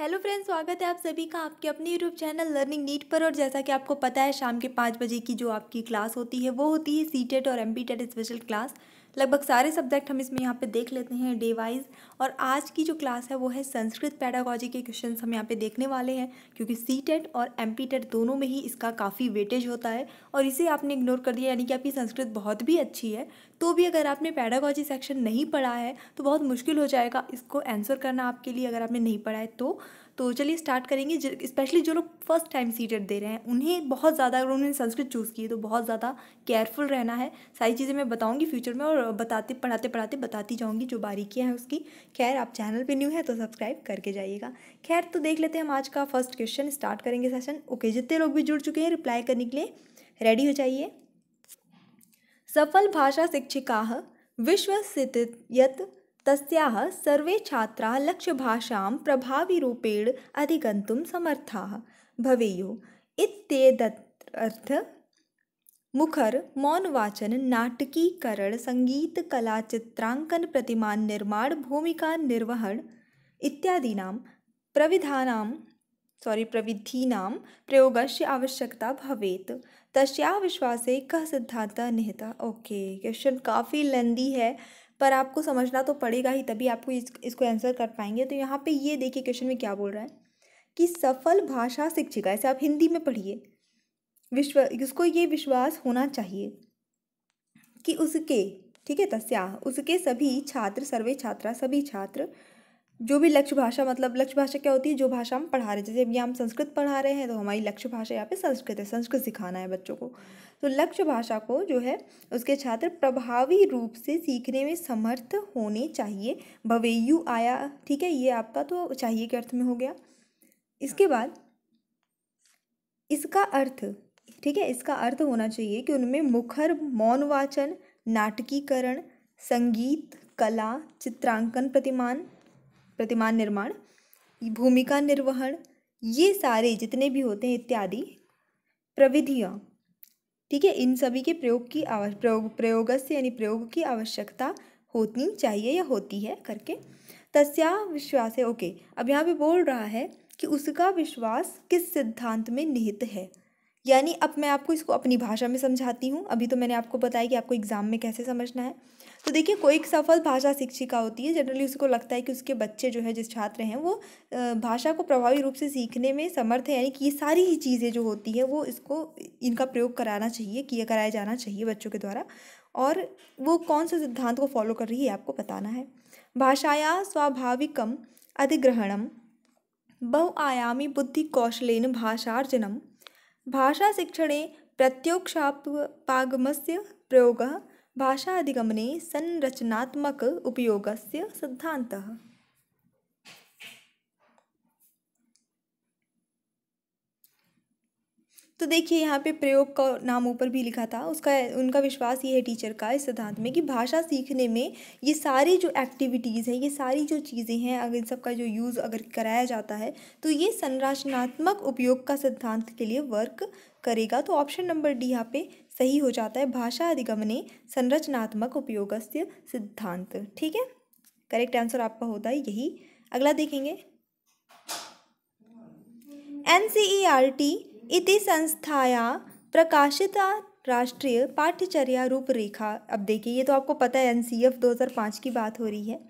hello friends स्वागत है आप सभी का आपके अपने यूट्यूब चैनल लर्निंग नीट पर और जैसा कि आपको पता है शाम के पाँच बजे की जो आपकी क्लास होती है वो होती है सी और एम स्पेशल क्लास लगभग सारे सब्जेक्ट हम इसमें यहाँ पे देख लेते हैं डे वाइज और आज की जो क्लास है वो है संस्कृत पैडागॉजी के क्वेश्चन हम यहाँ पे देखने वाले हैं क्योंकि सी टेट और एम पी टेट दोनों में ही इसका काफ़ी वेटेज होता है और इसे आपने इग्नोर कर दिया यानी कि आपकी संस्कृत बहुत भी अच्छी है तो भी अगर आपने पैडागॉजी सेक्शन नहीं पढ़ा है तो बहुत मुश्किल हो जाएगा इसको आंसर करना आपके लिए अगर आपने नहीं पढ़ा है तो तो चलिए स्टार्ट करेंगे स्पेशली जो लोग फर्स्ट टाइम सी दे रहे हैं उन्हें बहुत ज़्यादा अगर उन्होंने संस्कृत चूज़ की है तो बहुत ज़्यादा केयरफुल रहना है सारी चीज़ें मैं बताऊँगी फ्यूचर में और बताते पढ़ाते पढ़ाते बताती जाऊँगी जो बारीकियाँ हैं उसकी खैर आप चैनल पर न्यू है तो सब्सक्राइब करके जाइएगा खैर तो देख लेते हैं हम आज का फर्स्ट क्वेश्चन स्टार्ट करेंगे सेशन ओके जितने लोग भी जुड़ चुके हैं रिप्लाई करने के लिए रेडी हो जाइए सफल भाषा शिक्षिका विश्वसित तस्याः सर्वे छात्राः लक्ष्यभाषां प्रभाविरूपेण अधिगन्तुं समर्थाः भवेयुः इत्येतदर्थ मुखर मौनवाचन नाटकीकरण संगीत कला चित्रांकन प्रतिमा निर्माण भूमिका निर्वहण इत्यादीनां प्रविधानां सॉरी प्रविधीनां प्रयोगस्य आवश्यकता भवेत् तस्याः विश्वासे कः सिद्धान्तः निहितः ओके क्वेश्चन काफ़ी लेंदी है पर आपको समझना तो पड़ेगा ही तभी आपको इस, इसको आंसर कर पाएंगे तो यहाँ पे ये देखिए क्वेश्चन में क्या बोल रहा है कि सफल भाषा शिक्षिका ऐसे आप हिंदी में पढ़िए विश्व उसको ये विश्वास होना चाहिए कि उसके ठीक है तस्या उसके सभी छात्र सर्वे छात्रा सभी छात्र जो भी लक्ष्य भाषा मतलब लक्ष्य भाषा क्या होती है जो भाषा हम पढ़ा रहे हैं जैसे अभी हम संस्कृत पढ़ा रहे हैं तो हमारी लक्ष्य भाषा यहाँ पे संस्कृत है संस्कृत सिखाना है बच्चों को तो लक्ष्य भाषा को जो है उसके छात्र प्रभावी रूप से सीखने में समर्थ होने चाहिए भवेयु आया ठीक है ये आपका तो चाहिए के अर्थ में हो गया इसके बाद इसका अर्थ ठीक है इसका अर्थ होना चाहिए कि उनमें मुखर मौन वाचन नाटकीकरण संगीत कला चित्रांकन प्रतिमान प्रतिमान निर्माण भूमिका निर्वहन ये सारे जितने भी होते हैं इत्यादि प्रविधियाँ ठीक है इन सभी के प्रयोग की प्रयोग प्रयोग से यानी प्रयोग की आवश्यकता होनी चाहिए या होती है करके तस्या विश्वास है ओके अब यहाँ पे बोल रहा है कि उसका विश्वास किस सिद्धांत में निहित है यानी अब मैं आपको इसको अपनी भाषा में समझाती हूँ अभी तो मैंने आपको बताया कि आपको एग्ज़ाम में कैसे समझना है तो देखिए कोई एक सफल भाषा शिक्षिका होती है जनरली उसको लगता है कि उसके बच्चे जो है जिस छात्र हैं वो भाषा को प्रभावी रूप से सीखने में समर्थ है यानी कि ये सारी ही चीज़ें जो होती है वो इसको इनका प्रयोग कराना चाहिए किया कराया जाना चाहिए बच्चों के द्वारा और वो कौन से सिद्धांत को फॉलो कर रही है आपको बताना है भाषाया स्वाभाविकम अधिग्रहणम बहुआयामी बुद्धि कौशलेन भाषार्जनम भाषाशिक्षणे प्रत्योक्षापागमस्य प्रयोग भाषादिगमने संरचनात्मक उपयोगस्य सिद्धान्तः तो देखिए यहाँ पे प्रयोग का नाम ऊपर भी लिखा था उसका उनका विश्वास ये है टीचर का इस सिद्धांत में कि भाषा सीखने में ये सारी जो एक्टिविटीज़ है ये सारी जो चीज़ें हैं अगर इन सब का जो यूज़ अगर कराया जाता है तो ये संरचनात्मक उपयोग का सिद्धांत के लिए वर्क करेगा तो ऑप्शन नंबर डी यहाँ पे सही हो जाता है भाषा अधिगमने संरचनात्मक उपयोगस्य सिद्धांत ठीक है करेक्ट आंसर आपका होता है यही अगला देखेंगे N C E R T इति संस्थाया प्रकाशिता राष्ट्रीय पाठ्यचर्या रूपरेखा अब देखिए ये तो आपको पता है एन सी एफ दो हज़ार पाँच की बात हो रही है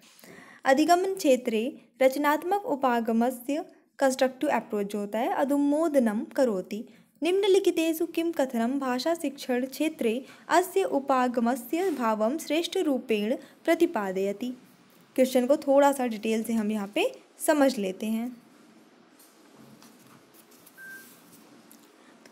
अधिगमन क्षेत्रे रचनात्मक उपागमस्य कंस्ट्रक्टिव अप्रोच जो होता है अधुमोदनम करोति निम्नलिखित किं कथनं भाषाशिक्षणक्षेत्रे अस्य भाव श्रेष्ठ रूपेण प्रतिपादयती क्वेश्चन को थोड़ा सा डिटेल से हम यहाँ पे समझ लेते हैं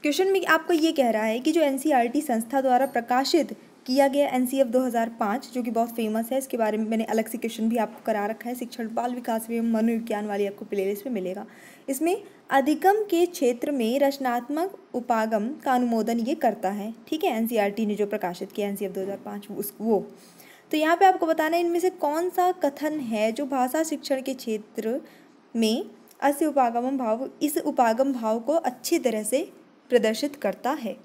क्वेश्चन में आपको ये कह रहा है कि जो एन e संस्था द्वारा प्रकाशित किया गया एन 2005 e दो हज़ार जो कि बहुत फेमस है इसके बारे में मैंने अलग से क्वेश्चन भी आपको करा रखा है शिक्षण बाल विकास एवं मनोविज्ञान वाली आपको प्लेलिस्ट में मिलेगा इसमें अधिगम के क्षेत्र में रचनात्मक उपागम का अनुमोदन ये करता है ठीक है एनसीईआरटी e ने जो प्रकाशित किया एन सी e दो हज़ार पाँच उस वो तो यहाँ पे आपको बताना है इनमें से कौन सा कथन है जो भाषा शिक्षण के क्षेत्र में अस उपागम भाव इस उपागम भाव को अच्छी तरह से प्रदर्शित करता है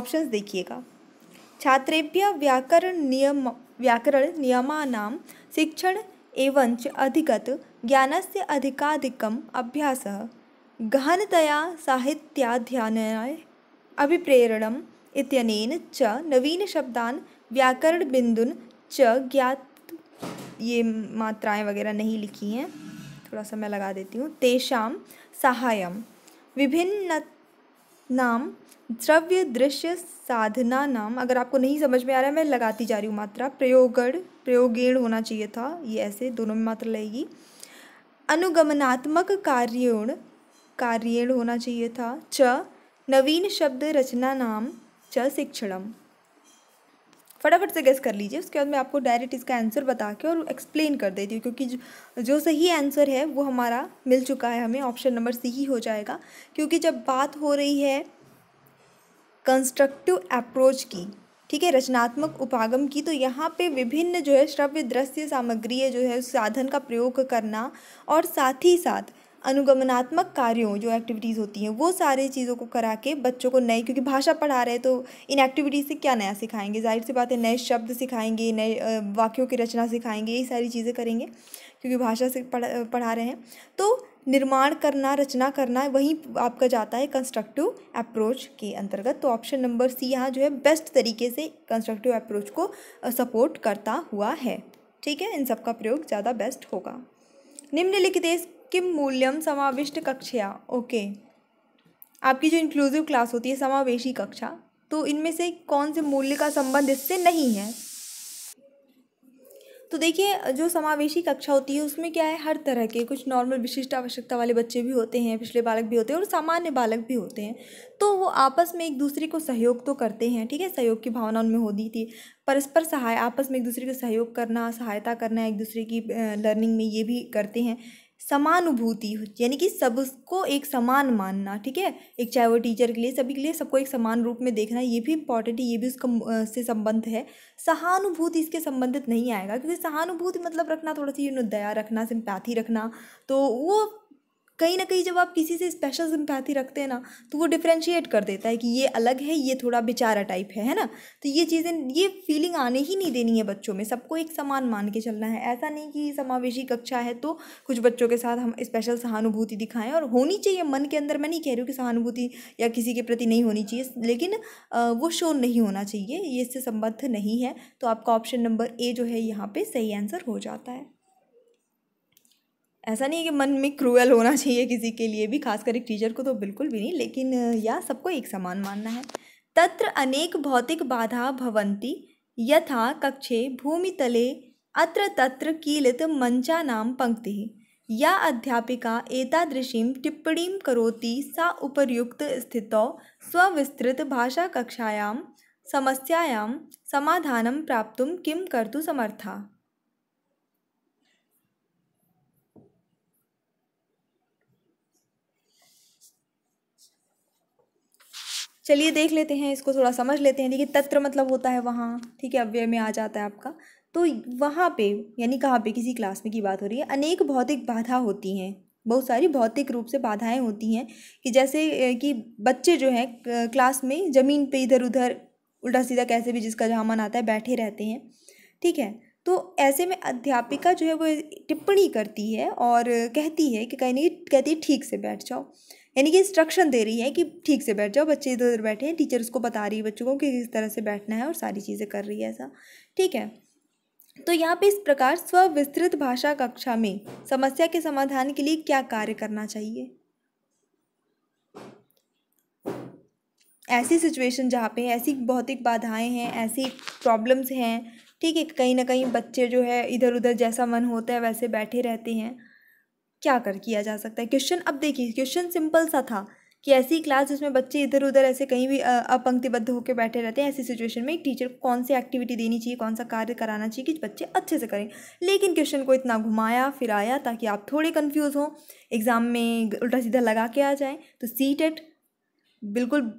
ऑप्शंस देखिएगा छात्रेभ्य व्याकरण नियम व्याकरण नियमान शिक्षण एवं अधिगत ज्ञान से अधिकाधिक अभ्यास गहनतया साहित्याध्ययनाय अभिप्रेरण नवीन च व्याकरण बिंदुन च ज्ञात ये मात्राएं वगैरह नहीं लिखी हैं थोड़ा सा मैं लगा देती हूँ तेषा सहाय विभिन्न नाम द्रव्य दृश्य साधना नाम अगर आपको नहीं समझ में आ रहा है मैं लगाती जा रही हूँ मात्रा प्रयोगण प्रयोगेण होना चाहिए था ये ऐसे दोनों में मात्रा लगेगी अनुगमनात्मक कार्योण कार्येण होना चाहिए था च नवीन शब्द रचना नाम च शिक्षणम फटाफट से गैस कर लीजिए उसके बाद मैं आपको डायरेक्ट इसका आंसर बता के और एक्सप्लेन कर देती हूँ क्योंकि जो सही आंसर है वो हमारा मिल चुका है हमें ऑप्शन नंबर सी ही हो जाएगा क्योंकि जब बात हो रही है कंस्ट्रक्टिव अप्रोच की ठीक है रचनात्मक उपागम की तो यहाँ पे विभिन्न जो है श्रव्य दृश्य सामग्री जो है उस साधन का प्रयोग करना और साथ ही साथ अनुगमनात्मक कार्यों जो एक्टिविटीज़ होती हैं वो सारे चीज़ों को करा के बच्चों को नए क्योंकि भाषा पढ़ा रहे तो इन एक्टिविटीज़ से क्या नया सिखाएंगे जाहिर सी बात है नए शब्द सिखाएंगे नए वाक्यों की रचना सिखाएंगे ये सारी चीज़ें करेंगे क्योंकि भाषा से पढ़ा पढ़ा रहे हैं तो निर्माण करना रचना करना वही आपका जाता है कंस्ट्रक्टिव अप्रोच के अंतर्गत तो ऑप्शन नंबर सी यहाँ जो है बेस्ट तरीके से कंस्ट्रक्टिव अप्रोच को सपोर्ट करता हुआ है ठीक है इन सब का प्रयोग ज़्यादा बेस्ट होगा निम्नलिखित किम मूल्यम समाविष्ट कक्षा ओके आपकी जो इंक्लूसिव क्लास होती है समावेशी कक्षा तो इनमें से कौन से मूल्य का संबंध इससे नहीं है तो देखिए जो समावेशी कक्षा होती है उसमें क्या है हर तरह के कुछ नॉर्मल विशिष्ट आवश्यकता वाले बच्चे भी होते हैं पिछले बालक भी होते हैं और सामान्य बालक भी होते हैं तो वो आपस में एक दूसरे को सहयोग तो करते हैं ठीक है सहयोग की भावना उनमें होती थी परस्पर सहाय आपस में एक दूसरे को सहयोग करना सहायता करना एक दूसरे की लर्निंग में ये भी करते हैं समानुभूति यानी कि सबको एक समान मानना ठीक है एक चाहे वो टीचर के लिए सभी के लिए सबको एक समान रूप में देखना ये भी इंपॉर्टेंट है ये भी उसका से संबंध है सहानुभूति इसके संबंधित नहीं आएगा क्योंकि सहानुभूति मतलब रखना थोड़ा सी यू नो दया रखना सिंपैथी रखना तो वो कहीं ना कहीं जब आप किसी से स्पेशल सिंपैथी रखते हैं ना तो वो डिफ्रेंशिएट कर देता है कि ये अलग है ये थोड़ा बेचारा टाइप है है ना तो ये चीज़ें ये फीलिंग आने ही नहीं देनी है बच्चों में सबको एक समान मान के चलना है ऐसा नहीं कि समावेशी कक्षा है तो कुछ बच्चों के साथ हम स्पेशल सहानुभूति दिखाएं और होनी चाहिए मन के अंदर मैं नहीं कह रही हूँ कि सहानुभूति या किसी के प्रति नहीं होनी चाहिए लेकिन वो शो नहीं होना चाहिए ये इससे संबद्ध नहीं है तो आपका ऑप्शन नंबर ए जो है यहाँ पर सही आंसर हो जाता है ऐसा नहीं है कि मन में क्रूअल होना चाहिए किसी के लिए भी खासकर एक टीचर को तो बिल्कुल भी नहीं लेकिन या सबको एक समान मानना है तत्र अनेक भौतिक बाधा भवंती यथा कक्षे भूमितले अत्र तत्र कीलित नाम पंक्ति या अध्यापिका एतादृशीं टिप्पणीं करोति सा उपर्युक्त स्थितौ स्वविस्तृतभाषाकक्षायां समस्यायां समाधानं प्राप्तुं किं कर्तुं समर्था चलिए देख लेते हैं इसको थोड़ा समझ लेते हैं देखिए तत्र मतलब होता है वहाँ ठीक है अव्यय में आ जाता है आपका तो वहाँ पे यानी कहाँ पे किसी क्लास में की बात हो रही है अनेक भौतिक बाधा होती हैं बहुत सारी भौतिक रूप से बाधाएं होती हैं कि जैसे कि बच्चे जो हैं क्लास में ज़मीन पे इधर उधर उल्टा सीधा कैसे भी जिसका जहाँ मन आता है बैठे रहते हैं ठीक है तो ऐसे में अध्यापिका जो है वो टिप्पणी करती है और कहती है कि कहीं नहीं कहती ठीक से बैठ जाओ यानी कि इंस्ट्रक्शन दे रही है कि ठीक से बैठ जाओ बच्चे इधर उधर बैठे हैं टीचर उसको बता रही है बच्चों को कि किस तरह से बैठना है और सारी चीज़ें कर रही है ऐसा ठीक है तो यहाँ पे इस प्रकार स्विस्तृत भाषा कक्षा में समस्या के समाधान के लिए क्या कार्य करना चाहिए ऐसी सिचुएशन जहाँ पे ऐसी भौतिक बाधाएं हैं ऐसी प्रॉब्लम्स हैं ठीक है कहीं ना कहीं बच्चे जो है इधर उधर जैसा मन होता है वैसे बैठे रहते हैं क्या कर किया जा सकता है क्वेश्चन अब देखिए क्वेश्चन सिंपल सा था कि ऐसी क्लास जिसमें बच्चे इधर उधर ऐसे कहीं भी अपंक्तिबद्ध होकर बैठे रहते हैं ऐसी सिचुएशन में एक टीचर को कौन सी एक्टिविटी देनी चाहिए कौन सा कार्य कराना चाहिए कि बच्चे अच्छे से करें लेकिन क्वेश्चन को इतना घुमाया फिराया ताकि आप थोड़े कन्फ्यूज़ हों एग्ज़ाम में उल्टा सीधा लगा के आ जाएँ तो सी टेट बिल्कुल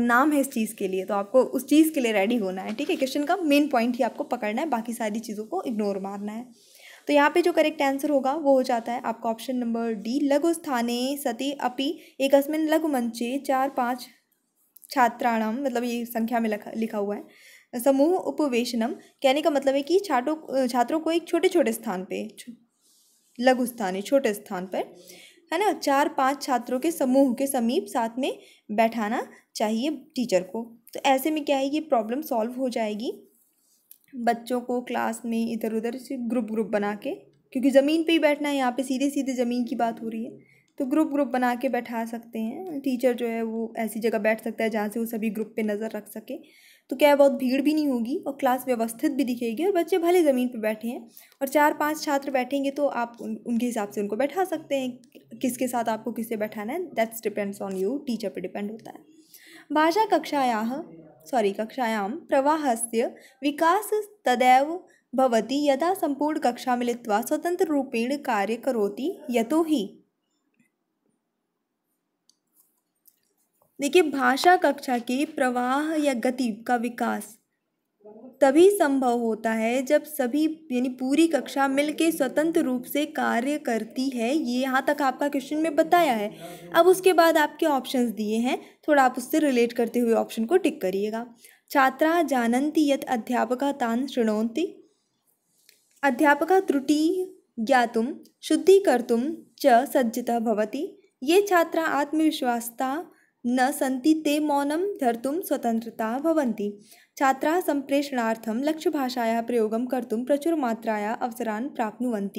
नाम है इस चीज़ के लिए तो आपको उस चीज़ के लिए रेडी होना है ठीक है क्वेश्चन का मेन पॉइंट ही आपको पकड़ना है बाकी सारी चीज़ों को इग्नोर मारना है तो यहाँ पे जो करेक्ट आंसर होगा वो हो जाता है आपका ऑप्शन नंबर डी लघु स्थाने सति अपि एक लघु मंचे चार पाँच छात्राणाम मतलब ये संख्या में लिखा लिखा हुआ है समूह उपवेशनम कहने का मतलब है कि छात्रों छात्रों को एक छोटे छोटे स्थान पे लघु स्थान छोटे स्थान पर है ना चार पांच छात्रों के समूह के समीप साथ में बैठाना चाहिए टीचर को तो ऐसे में क्या है ये प्रॉब्लम सॉल्व हो जाएगी बच्चों को क्लास में इधर उधर से ग्रुप ग्रुप बना के क्योंकि ज़मीन पे ही बैठना है यहाँ पे सीधे सीधे ज़मीन की बात हो रही है तो ग्रुप ग्रुप बना के बैठा सकते हैं टीचर जो है वो ऐसी जगह बैठ सकता है जहाँ से वो सभी ग्रुप पे नज़र रख सके तो क्या है बहुत भीड़ भी नहीं होगी और क्लास व्यवस्थित भी दिखेगी और बच्चे भले ज़मीन पर बैठे हैं और चार पाँच छात्र बैठेंगे तो आप उन, उनके हिसाब से उनको बैठा सकते हैं किसके साथ आपको किसे बैठाना है that's depends on you teacher पर डिपेंड होता है भाषा कक्षायाह सॉरी कक्षायां से विकास तदव भवति यदा सम्पूर्णकक्षा मिलित्वा रूपेण कार्य करोति ही देखिए भाषा कक्षा के प्रवाह या गति का विकास तभी संभव होता है जब सभी यानी पूरी कक्षा मिलके स्वतंत्र रूप से कार्य करती है ये यहाँ तक आपका क्वेश्चन में बताया है अब उसके बाद आपके ऑप्शंस दिए हैं थोड़ा आप उससे रिलेट करते हुए ऑप्शन को टिक करिएगा छात्रा जानंती यत अध्यापक तान श्रृणती अध्यापक त्रुटि ज्ञातुम कर्तुम च सज्जता भवती ये छात्रा आत्मविश्वासता न संति ते मौनम धरतुम स्वतंत्रता भवंती लक्ष्य भाषाया प्रयोग कर्म प्रचुर मात्राया अवसरा प्राप्त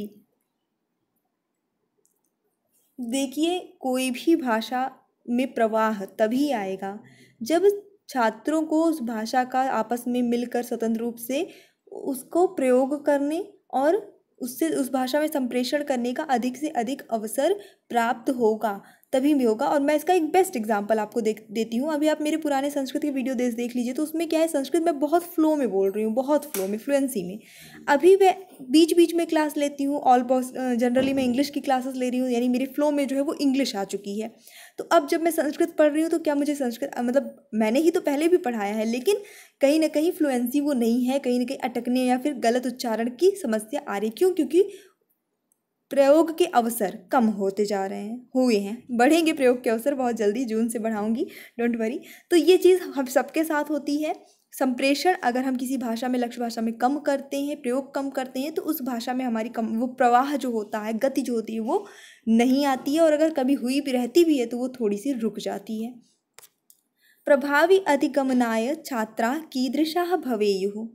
देखिए कोई भी भाषा में प्रवाह तभी आएगा जब छात्रों को उस भाषा का आपस में मिलकर स्वतंत्र रूप से उसको प्रयोग करने और उससे उस भाषा में संप्रेषण करने का अधिक से अधिक अवसर प्राप्त होगा तभी भी होगा और मैं इसका एक बेस्ट एग्जाम्पल आपको दे देती हूँ अभी आप मेरे पुराने संस्कृत के वीडियो देख देख लीजिए तो उसमें क्या है संस्कृत मैं बहुत फ्लो में बोल रही हूँ बहुत फ्लो में फ्लुएंसी में अभी मैं बीच बीच में क्लास लेती हूँ ऑल जनरली मैं इंग्लिश की क्लासेस ले रही हूँ यानी मेरे फ्लो में जो है वो इंग्लिश आ चुकी है तो अब जब मैं संस्कृत पढ़ रही हूँ तो क्या मुझे संस्कृत मतलब मैंने ही तो पहले भी पढ़ाया है लेकिन कहीं ना कहीं फ्लुएंसी वो नहीं है कहीं ना कहीं अटकने या फिर गलत उच्चारण की समस्या आ रही क्यों क्योंकि प्रयोग के अवसर कम होते जा रहे हैं हुए हैं बढ़ेंगे प्रयोग के अवसर बहुत जल्दी जून से बढ़ाऊंगी डोंट वरी तो ये चीज़ हम सबके साथ होती है संप्रेषण अगर हम किसी भाषा में लक्ष्य भाषा में कम करते हैं प्रयोग कम करते हैं तो उस भाषा में हमारी कम वो प्रवाह जो होता है गति जो होती है वो नहीं आती है और अगर कभी हुई भी रहती भी है तो वो थोड़ी सी रुक जाती है प्रभावी अधिगमनाय छात्रा कीदृशा भवेयु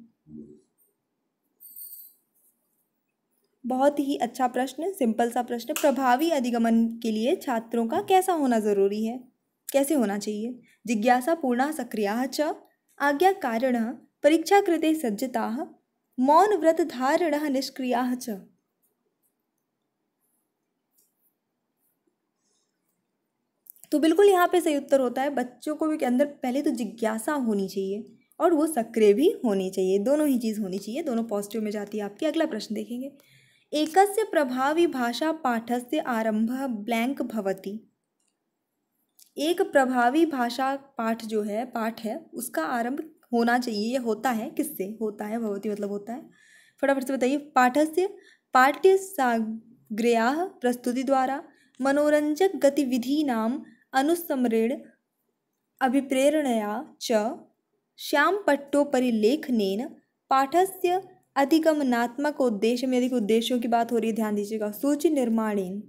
बहुत ही अच्छा प्रश्न सिंपल सा प्रश्न प्रभावी अधिगमन के लिए छात्रों का कैसा होना ज़रूरी है कैसे होना चाहिए जिज्ञासा पूर्ण सक्रिया च आज्ञा कारण परीक्षा कृते सज्जता मौन व्रत धारण निष्क्रिया च तो बिल्कुल यहाँ पे सही उत्तर होता है बच्चों को भी के अंदर पहले तो जिज्ञासा होनी चाहिए और वो सक्रिय भी होनी चाहिए दोनों ही चीज़ होनी चाहिए दोनों पॉजिटिव में जाती है आपकी अगला प्रश्न देखेंगे एकस्य से आरंभ ब्लैंक भवती एक प्रभावी भाषा पाठ जो है पाठ है उसका आरंभ होना चाहिए या होता है किससे होता है भवती मतलब होता है फटाफट से बताइए पाठ से पाठ्य साग्रया प्रस्तुति द्वारा मनोरंजक नाम अनुसमृण अभिप्रेरणया च पाठ पाठस्य अधिगमनात्मक उद्देश्य में अधिक उद्देश्यों की बात हो रही है ध्यान दीजिएगा सूची निर्माणीन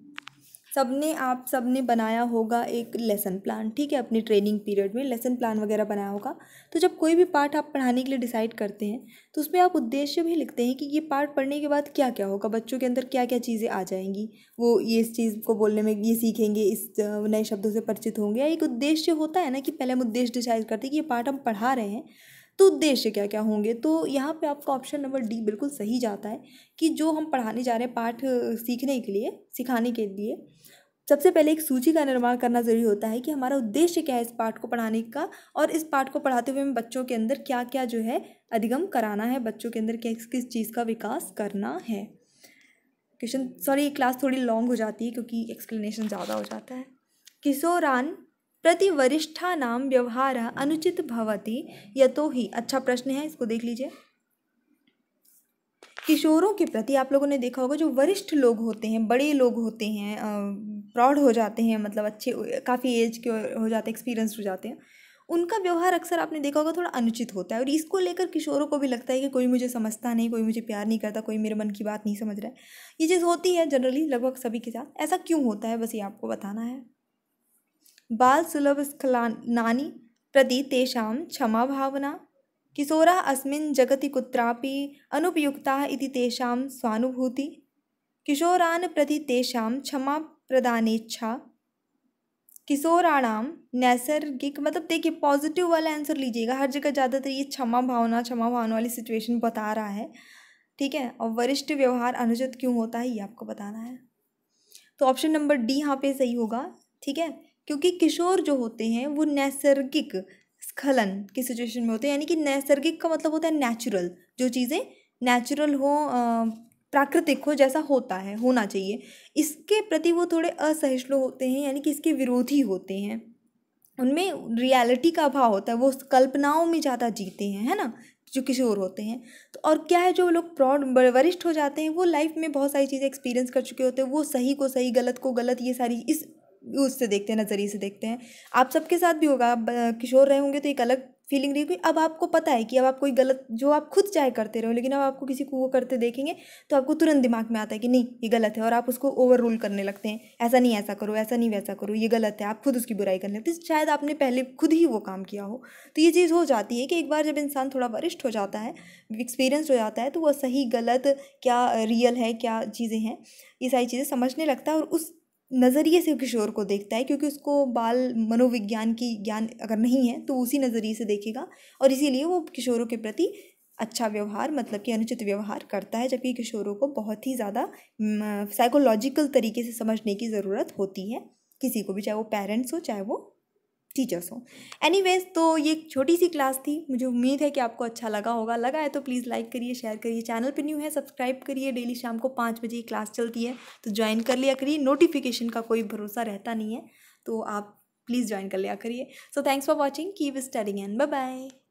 सबने आप सबने बनाया होगा एक लेसन प्लान ठीक है अपनी ट्रेनिंग पीरियड में लेसन प्लान वगैरह बनाया होगा तो जब कोई भी पार्ट आप पढ़ाने के लिए डिसाइड करते हैं तो उसमें आप उद्देश्य भी लिखते हैं कि ये पार्ट पढ़ने के बाद क्या क्या होगा बच्चों के अंदर क्या क्या चीज़ें आ जाएंगी वो ये इस चीज़ को बोलने में ये सीखेंगे इस नए शब्दों से परिचित होंगे या एक उद्देश्य होता है ना कि पहले हम उद्देश्य डिसाइड करते हैं कि ये पार्ट हम पढ़ा रहे हैं तो उद्देश्य क्या क्या होंगे तो यहाँ पे आपका ऑप्शन नंबर डी बिल्कुल सही जाता है कि जो हम पढ़ाने जा रहे हैं पाठ सीखने के लिए सिखाने के लिए सबसे पहले एक सूची का निर्माण करना ज़रूरी होता है कि हमारा उद्देश्य क्या है इस पाठ को पढ़ाने का और इस पाठ को पढ़ाते हुए हमें बच्चों के अंदर क्या क्या जो है अधिगम कराना है बच्चों के अंदर किस किस चीज़ का विकास करना है क्वेश्चन सॉरी क्लास थोड़ी लॉन्ग हो जाती है क्योंकि एक्सप्लेनेशन ज़्यादा हो जाता है किशोरान नाम व्यवहार अनुचित य यतो ही अच्छा प्रश्न है इसको देख लीजिए किशोरों के प्रति आप लोगों ने देखा होगा जो वरिष्ठ लोग होते हैं बड़े लोग होते हैं प्रौढ़ हो जाते हैं मतलब अच्छे काफ़ी एज के हो जाते हैं एक्सपीरियंस हो जाते हैं उनका व्यवहार अक्सर आपने देखा होगा थोड़ा अनुचित होता है और इसको लेकर किशोरों को भी लगता है कि कोई मुझे समझता नहीं कोई मुझे प्यार नहीं करता कोई मेरे मन की बात नहीं समझ रहा है ये चीज़ होती है जनरली लगभग सभी के साथ ऐसा क्यों होता है बस ये आपको बताना है बाल सुलभ स्खला प्रति क्षमा भावना किशोरा अस्मिन् जगति कुत्रापि अनुपयुक्ताः इति तेषां स्वानुभूति किशोरान् प्रति तेषां प्रदानेच्छा किशोराणाम नैसर्गिक मतलब देखिए पॉजिटिव वाला आंसर लीजिएगा हर जगह ज़्यादातर ये क्षमा भावना क्षमा भावना वाली सिचुएशन बता रहा है ठीक है और वरिष्ठ व्यवहार अनुचित क्यों होता है ये आपको बताना है तो ऑप्शन नंबर डी यहाँ पे सही होगा ठीक है क्योंकि किशोर जो होते हैं वो नैसर्गिक स्खलन की सिचुएशन में होते हैं यानी कि नैसर्गिक का मतलब होता है नेचुरल जो चीज़ें नेचुरल हो प्राकृतिक हो जैसा होता है होना चाहिए इसके प्रति वो थोड़े असहिष्णु होते हैं यानी कि इसके विरोधी होते हैं उनमें रियलिटी का अभाव होता है वो कल्पनाओं में ज़्यादा जीते हैं है ना जो किशोर होते हैं तो और क्या है जो लोग प्रौढ़ वरिष्ठ हो जाते हैं वो लाइफ में बहुत सारी चीज़ें एक्सपीरियंस कर चुके होते हैं वो सही को सही गलत को गलत ये सारी इस उससे देखते हैं नज़रिए से देखते हैं आप सबके साथ भी होगा आप किशोर रहे होंगे तो एक अलग फीलिंग रही होगी अब आपको पता है कि अब आप कोई गलत जो आप खुद चाहे करते रहो लेकिन अब आपको किसी को वो करते देखेंगे तो आपको तुरंत दिमाग में आता है कि नहीं ये गलत है और आप उसको ओवर रूल करने लगते हैं ऐसा नहीं ऐसा करो ऐसा नहीं वैसा करो ये गलत है आप खुद उसकी बुराई करने लगते तो शायद आपने पहले खुद ही वो काम किया हो तो ये चीज़ हो जाती है कि एक बार जब इंसान थोड़ा वरिष्ठ हो जाता है एक्सपीरियंस हो जाता है तो वह सही गलत क्या रियल है क्या चीज़ें हैं ये सारी चीज़ें समझने लगता है और उस नज़रिए से किशोर को देखता है क्योंकि उसको बाल मनोविज्ञान की ज्ञान अगर नहीं है तो उसी नज़रिए से देखेगा और इसीलिए वो किशोरों के प्रति अच्छा व्यवहार मतलब कि अनुचित व्यवहार करता है जबकि किशोरों को बहुत ही ज़्यादा साइकोलॉजिकल तरीके से समझने की ज़रूरत होती है किसी को भी चाहे वो पेरेंट्स हो चाहे वो टीचर्स हों एनीवेज तो ये छोटी सी क्लास थी मुझे उम्मीद है कि आपको अच्छा लगा होगा लगा है तो प्लीज़ लाइक करिए शेयर करिए चैनल पे न्यू है सब्सक्राइब करिए डेली शाम को पाँच बजे क्लास चलती है तो ज्वाइन कर लिया करिए नोटिफिकेशन का कोई भरोसा रहता नहीं है तो आप प्लीज़ ज्वाइन कर लिया करिए so thanks for watching keep studying and bye bye